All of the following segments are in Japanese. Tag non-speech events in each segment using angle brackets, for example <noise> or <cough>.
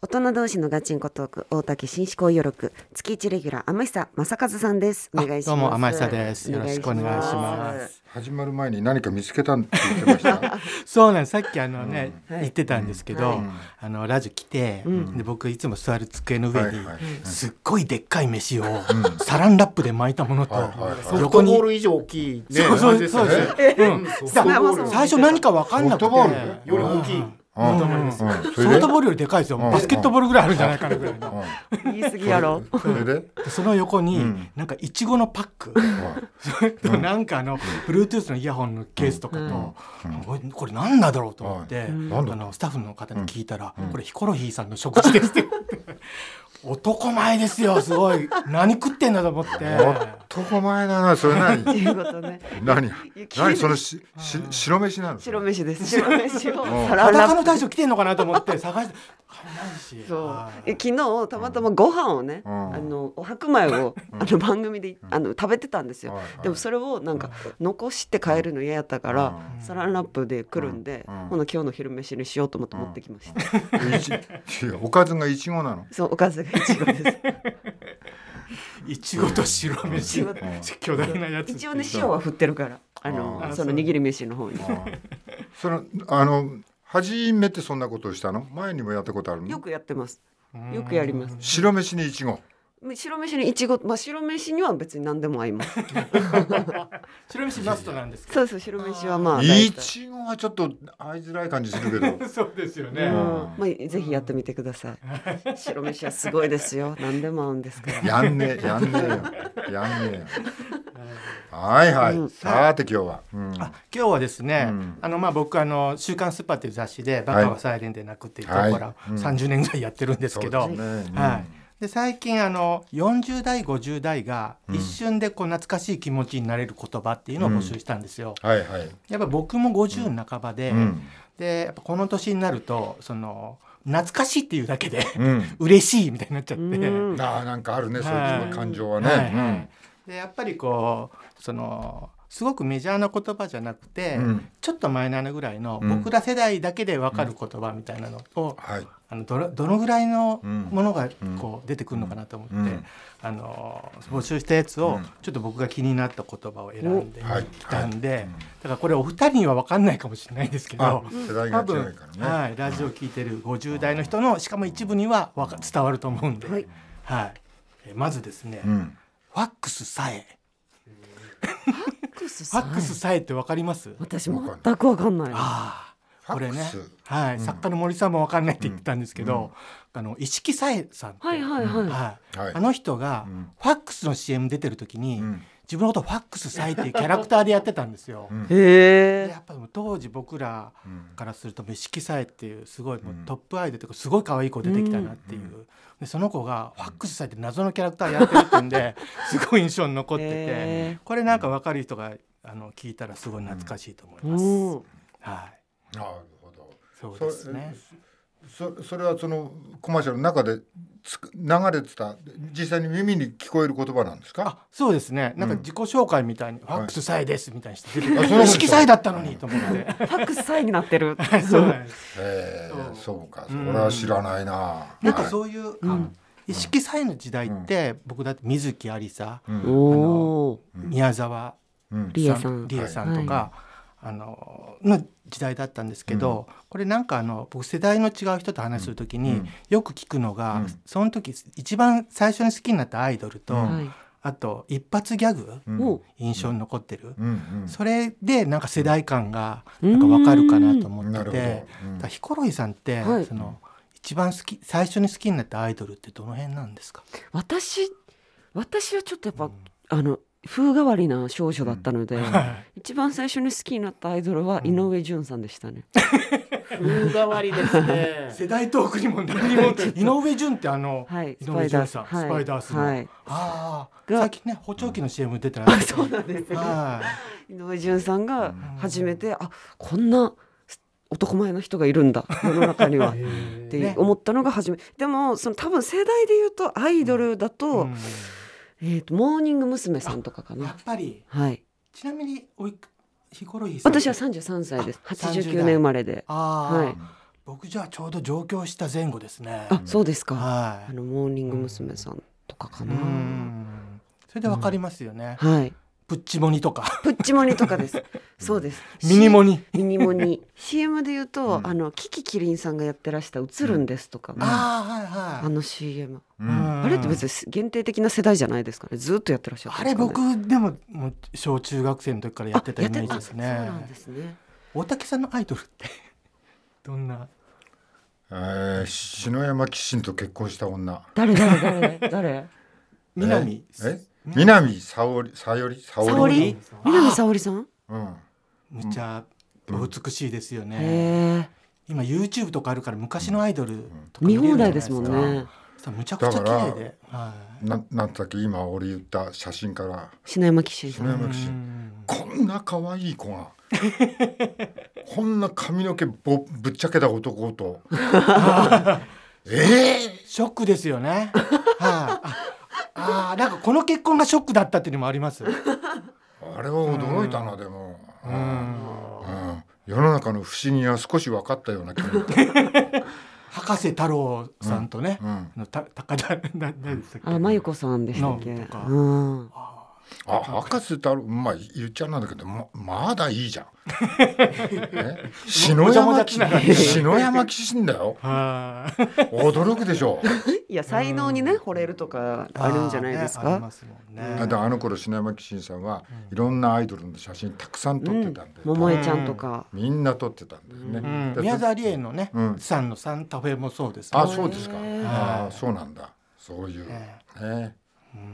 大人同士のガチンコトーク大竹紳士交友録月一レギュラー天久正和さんですお願いしますどうも天久ですよろしくお願いします始まる前に何か見つけたって言ってました <laughs> そうなんさっきあのね、うん、言ってたんですけど、はい、あのラジオ来て、うん、で僕いつも座る机の上に、すっごいでっかい飯を、サランラップで巻いたものと、横に、はいはい、以上大きい、ね、そうそうそうです、ね、う最初何か分かんなくてより大きいソフトボールよりでかいですよ。バスケットボールぐらいあるんじゃないかなぐらいの。言い過ぎやろ。それでその横になんかいちごのパック、それとなんかあの Bluetooth のイヤホンのケースとかと、これなんだろうと思って、あのスタッフの方に聞いたら、これヒコロヒーさんの食事ですって。男前ですよすごい何食ってんだと思って男前だなそれ何ね、何何それしし白飯なの白飯です白飯を裸の大将来てんのかなと思って探してそう昨日たまたまご飯をね、うん、あのお白米を、うん、あの番組で、うん、あの食べてたんですよ、でもそれをなんか残して帰るの嫌やったから、サランラップで来るんで、ほな今日の昼飯にしようと思って持ってきました、おかずがいちごなのそうおかずいちごと白飯、うん、巨大なやつ一応ね塩は振ってるからあのその握り飯の方にそのあの初めてそんなことをしたの前にもやったことあるよくやってますよくやります白飯にいちご白飯にいちご、まあ、白飯には別に何でも合います。<laughs> 白飯マストなんですそうそう、白飯はまあ。いちごはちょっと合いづらい感じするけど。<laughs> そうですよね。うん、まあ、ぜひやってみてください。白飯はすごいですよ。<laughs> 何でも合うんですから。やんねやんねよ。やんねよ。はいはい。うん、さて今日は、うん、あ今日はですね、あのまあ僕あの週刊スーパーっていう雑誌でバカはサイレンでなくっていうところを30年ぐらいやってるんですけど、はい、ね、はいで最近あの40代50代が一瞬でこう懐かしい気持ちになれる言葉っていうのを募集したんですよ。はいはい、やっぱ僕も50半ばで、うん、でやっぱこの年になるとその懐かしいっていうだけで、う <laughs> 嬉しいみたいになっちゃって。あなんかあるね、そういう感情はね。でやっぱりこうそのすごくメジャーな言葉じゃなくて、うん、ちょっとマイナーなぐらいの、僕ら世代だけで分かる言葉みたいなのを、はい、あのどどのぐらいのものがこう出てくるのかなと思って、あの募集したやつをちょっと僕が気になった言葉を選んできたんで、はいはい、だからこれお二人には分かんないかもしれないですけど、ね、多分、はい、ラジオ聞いてる50代の人のしかも一部にはわか伝わると思うんで、はいまずですね、うん、ファックスさえ。ファックスさえってわかります？私全くわかんない。ああ、これね、はい、作家の森さんもわかんないって言ってたんですけど、あの一木さえさんはいはいはい、あの人がファックスの CM 出てる時に。自分のことをファックスサイっていうキャラクターでやってたんですよ。へえ。やっぱ当時僕らからすると色彩っていうすごいもうトップアイドルとかすごい可愛い子出てきたなっていう、でその子がファックスさって謎のキャラクターやってるってんで <laughs> すごい印象に残っててこれなんかわかる人があの聞いたらすごい懐かしいと思います。はいなるほどそうですね。そそれはそのコマーシャルの中でつく流れてた実際に耳に聞こえる言葉なんですかあそうですねなんか自己紹介みたいに「ファックスさえです」みたいにして出てあそん色彩だったのにと思って <laughs> ファックスさえになってる。<laughs> そうなんですえー、そうかそれは知らないな、なんかそういう、意識色彩の時代って、僕だって水木有沙、うんあ宮沢リエさんん、リエさんとか、あのの時代だったんですけど、うん、これなんかあの僕世代の違う人と話するときによく聞くのが、うん、その時一番最初に好きになったアイドルと、うん、あと一発ギャグ、印象に残ってる、それでなんか世代感がなんか分かるかなと思ってて、ヒコロヒーさんって、はい、その一番好き最初に好きになったアイドルってどの辺なんですか私私はちょっとやっぱ、あの風変わりな少女だったので、うんはい、一番最初に好きになったアイドルは井上潤さんでしたね。うん、風変わりですね。<laughs> 世代トークにも何も井上潤ってあの、はい、井上潤さん、スパイダースの、はい、ああ、最近ね補聴器の CM 出てない。そうなんです、ね、井上潤さんが初めて、うん、あこんな。男前の人がいるんだ世の中には <laughs> って思ったのが初め、ね、でもその多分世代で言うとアイドルだと、うんえっ、ー、とモーニング娘。さんとかかなやっぱりはいちなみにおいくヒコロヒー私は三十三歳です八十九年生まれでああ。はい僕じゃちょうど上京した前後ですねあそうですか、はい、あのモーニング娘。さんとかかなうん。それでわかりますよね、うん、はいプッチモニとか。プッチモニとかです。<laughs> そうです。ミニモニ。ミニモニ。CM で言うと、うん、あのキキキリンさんがやってらした映るんですとか、うん、ああはいはい。あの CM。うん、あれって別に限定的な世代じゃないですかね。ずっとやってらっしゃる、ね、あれ僕でもも小中学生の時からやってたイメージですね。そうなんですね。大竹さんのアイドルって <laughs> どんな。えー、篠山紀信と結婚した女。誰誰誰誰。<laughs> 南。え？え南沙織沙織沙織南沙織さん。うん。むちゃ美しいですよね。今 YouTube とかあるから昔のアイドルとか見放題ですもんね。むちゃくちゃ綺麗で。はい。ななんだっけ今俺言った写真から篠山紀信さん。篠山紀信。こんな可愛い子が。<laughs> こんな髪の毛ぼぶっちゃけた男と。<laughs> ええショックですよね。はい。あなんかこの結婚がショックだったっていうのもありますあれは驚いたな、うん、でも、うんうん、世の中の不思議は少し分かったような気が博士太郎さんとね、うんうん、高田何でしたっけあ真由子さんでしたっけ、うん、あ博士太郎まあ言っちゃなんだけどままだいいじゃん <laughs> 篠山騎士篠山騎士んだよ <laughs> 驚くでしょう <laughs> いや才能にね、惚れるとかあるんじゃないですか、ねね、だっあの頃篠山紀信さんは、いろんなアイドルの写真たくさん撮ってたんで、桃江ちゃんとかみんな撮ってたんだよね、うん、宮沢りえのね、さんのサンタフェもそうです、ね、あそうですかあそうなんだそういう、ね、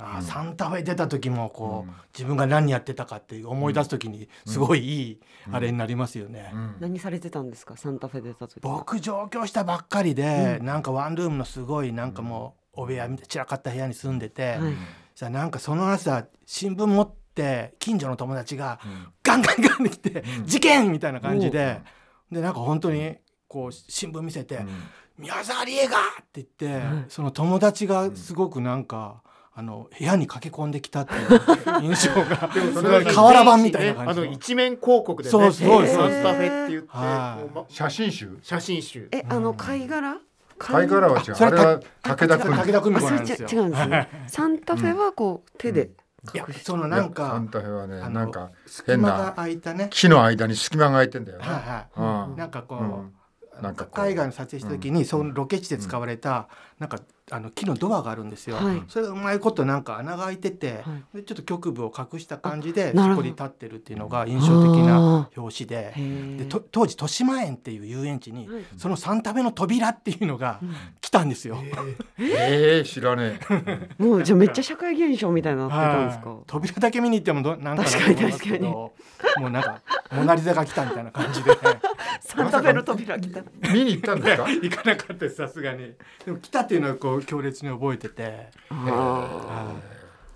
あサンタフェ出た時もこう、自分が何やってたかって思い出す時にすごいいいあれになりますよね。何されてたんですかサンタフェ出た時僕上京したばっかりで、なんかワンルームのすごいなんかもうお部屋散らかった部屋に住んでて、さ、はなんかその朝新聞持って近所の友達がガンガンガン来て、事件みたいな感じで、でなんか本当にこう新聞見せて「宮沢りえが!」って言って、その友達がすごくなんか。あの部屋に駆け込んできたっていう印象が <laughs> でもそれは瓦版みたいな感じ、ね、あの一面広告でねそうそうそうスタフェって言って、ま、写真集写真集えあの貝殻貝殻は違うあれは武田君武田君のなんですよ違うんですねサンタフェはこう手で、うんいやそのなんかサンタフェはねなんか変な木の間に隙間が空いてんだよね、はいはいうん、なんかこう、うん、なんか海外の撮影した時に、そのロケ地で使われた、なんかあの木のドアがあるんですよ、はい、それがうまいことなんか穴が開いてて、はい、でちょっと局部を隠した感じでそこに立ってるっていうのが印象的な表紙ででと当時豊島園っていう遊園地に、その3ための扉っていうのが来たんですよ。<laughs> えー、知らねえ <laughs> もうじゃめっちゃ社会現象みたいなたんですか、扉だけ見に行ってもどなんかなと思いけどもうなんか「モナ・リザ」が来たみたいな感じで。<laughs> 三ための扉来た見に行ったんですか行かなかったさすがに。でも来たっていうのはこう強烈に覚えてて。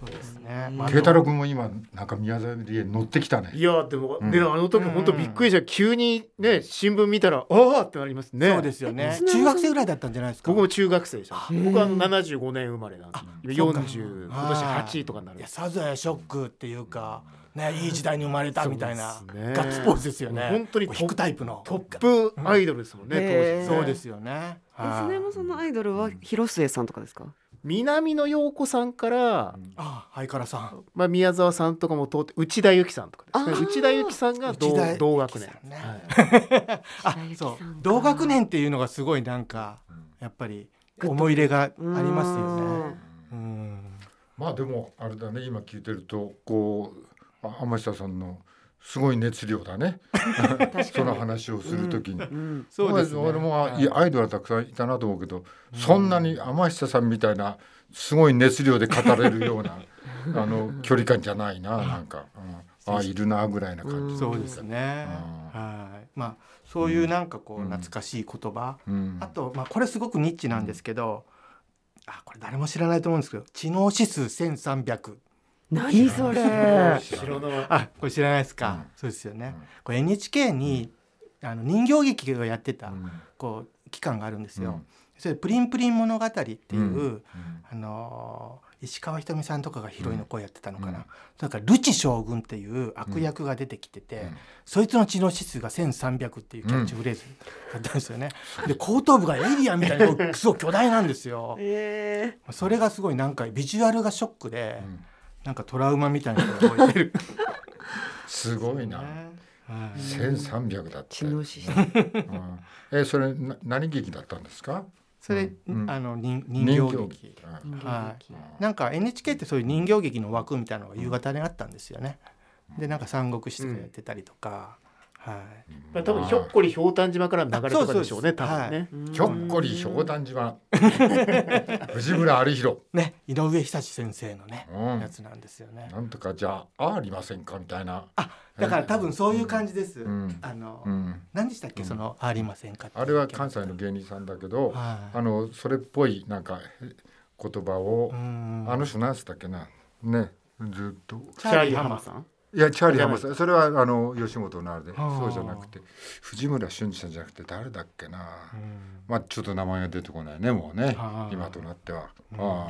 そうですね。慶太郎君も今なんか宮沢りえ乗ってきたね。いやでも、うん、ねあの時本当びっくりした。急にね新聞見たらああってなりますね。そうですよね。中学生ぐらいだったんじゃないですか。僕も中学生でした。僕は七十五年生まれなんで。す。四十今年八とかになる。いや、サザエショックっていうか。ね、いい時代に生まれたみたいな、ね、ガッツポーズですよね本当にトップタイプのトップアイドルですもんね、うん、当時そうですよねそれもそのアイドルは広末さんとかですか、南野陽子さんから、うん、あハイカラさん、まあ、宮沢さんとかも通って内田有紀さんとかで内田有紀さんが同同学年、ねはい、あそう同学年っていうのがすごいなんかやっぱり思い入れがありますよね。うんまあでもあれだね今聞いてるとこう天下さんのすごい熱量だねその話をするときに、うんうん、そうです、ね、俺も、はアイドルはたくさんいたなと思うけど、うん、そんなに天下さんみたいなすごい熱量で語れるような <laughs> あの距離感じゃないななんか、うん、あいるなぐらいな感じ、そうですね、はいまあそういうなんかこう懐かしい言葉、あと、まあ、これすごくニッチなんですけど、あこれ誰も知らないと思うんですけど知能指数1300何それあこれ知らないですか、うん、そうですよね、これ NHK に、あの人形劇をやってた、こう期間があるんですよ、それプリンプリン物語っていう、あのー、石川ひとみさんとかがヒロインの声やってたのかな、だからルチ将軍っていう悪役が出てきてて、そいつの知能指数が1300っていうキャッチフレーズだったんですよね、で後頭部がエイリアンみたいなすごい巨大なんですよ、え <laughs> ー、それがすごいなんかビジュアルがショックで、なんかトラウマみたいなのが覚えてる <laughs> すごいな、ねはい、1300だって、うん、えそれな何劇だったんですかそれ、うん、あの人人形劇はい、なんか NHK ってそういう人形劇の枠みたいなのが夕方にあったんですよね、でなんか三国志とかやってたりとか、はい。まあ、多分ひょっこりひょうたん島から流れたでしょうね。多分ね。ひょっこりひょうたん島。<laughs> 藤村有弘。ね、井上久先生のね、やつなんですよね。なんとかじゃあありませんかみたいな。あ、だから多分そういう感じです。あの、何でしたっけそのありませんか。あれは関西の芸人さんだけど、あのそれっぽいなんか言葉をあの人なんつったっけなねずっと。チャーリー浜さん。いやチャーリー浜さんそれはあの吉本のあれでそうじゃなくて藤村俊二さんじゃなくて誰だっけな、まあちょっと名前が出てこないねもうね今となっては、あ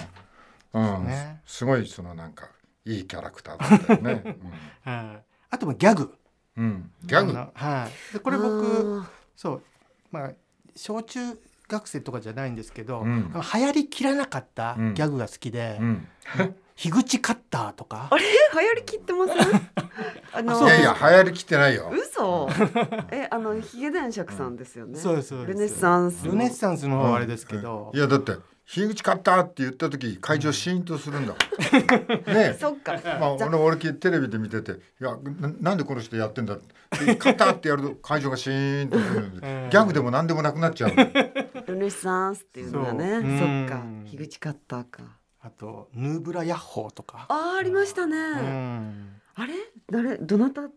あ、すごいそのなんかいいキャラクターだったよね、<laughs> うん、あともギャグ、うん、ギャグはいでこれ僕そうまあ小中学生とかじゃないんですけど、流行りきらなかったギャグが好きで、樋口カッターとか。あれ、流行りきってます。<laughs> あの。いやいや、流行りきってないよ。嘘。<laughs> え、あの、髭男爵さんですよね。そうです。ルネッサンス。ルネッサンスのあれですけど。いや、だって。樋口勝ったって言った時会場シーンとするんだ <laughs> ねそっか、まあ、俺俺テレビで見てて「いやなんでこの人やってんだ」勝ったってやると会場がシーンとするギャグでもなんでもなくなっちゃうルネッサンスっていうのがねそっか樋口勝ったか。あとヌーブラヤッホーとかあありましたね、あれ誰どなたの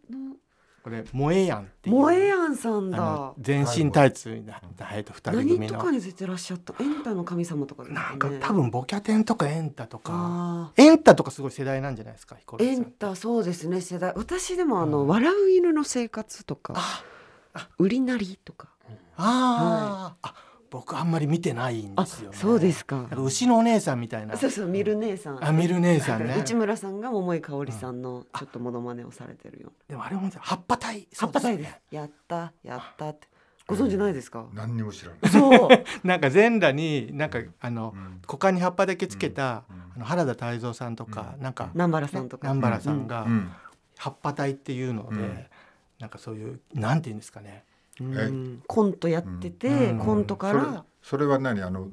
これモえやんっていうさんだ全身タイツになエ二人組の何とかに出てらっしゃったエンタの神様とか、ね、なんか多分ボキャテンとかエンタとかエンタとかすごい世代なんじゃないですかエンタそうですね世代私でもあの、うん、笑う犬の生活とかあ、売りなりとかあ、はい、あ、あ僕あんまり見てないんですよ、ね、そうですか。か牛のお姉さんみたいな。そうそう、見る姉さん。あ、見る姉さんね。内村さんが桃井かおりさんの、ちょっとモノマネをされてるようん、でもあれも、葉っぱ隊、ね。葉っぱ隊です。やった、やったって。ご存知ないですか。何にも知らない。そう。<laughs> なんか全裸に、なんか、あの、股間に葉っぱだけつけた。あの原田泰造さんとか、なんか。南原さんとか。南原さんが。葉っぱ隊っていうので。なんかそういう、なんていうんですかね。コントやってて、コントからそれは何あの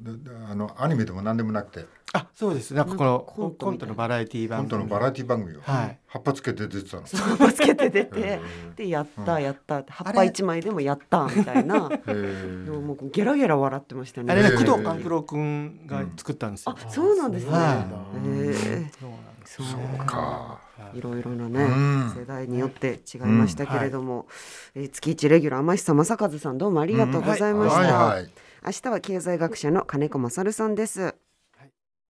あのアニメでも何でもなくてあそうですなんかこのコントのバラエティ番組コントのバラエティ番組を、はい、葉っぱつけて出てたの葉っぱつけて出てでやったやった葉っぱ一枚でもやったみたいなもうゲラゲラ笑ってましたねあれね工藤官九郎君が作ったんですよ、あそうなんですね、はい、へえそうかいろいろなね、うん、世代によって違いましたけれども、うんはい、え月一レギュラー天久正和さんどうもありがとうございました、明日は経済学者の金子勝さんです